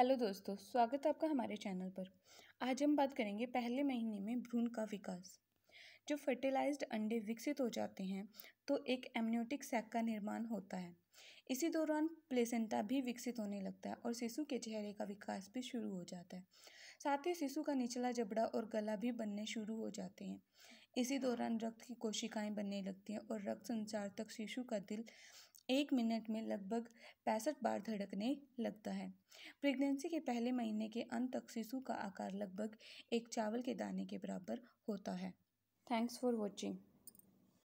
hello दोस्तों स्वागत है आपका हमारे चैनल पर आज हम बात करेंगे पहले महीने में भ्रूण का विकास जब फर्टिलाइज्ड अंडे विकसित हो जाते हैं तो एक एमनियोटिक सैक का निर्माण होता है इसी दौरान प्लेसेंटा भी विकसित होने लगता है और शिशु के चेहरे का विकास भी शुरू हो जाता है साथ ही शिशु का निचला जबड़ा और गला भी बनने शुरू हो जाते हैं इसी दौरान रक्त की कोशिकाएं बनने लगती हैं और रक्त संचार तक शिशु का दिल एक मिनट में लगभग पैंसठ बार धड़कने लगता है प्रेगनेंसी के पहले महीने के अंत तक शिशु का आकार लगभग एक चावल के दाने के बराबर होता है थैंक्स फॉर वॉचिंग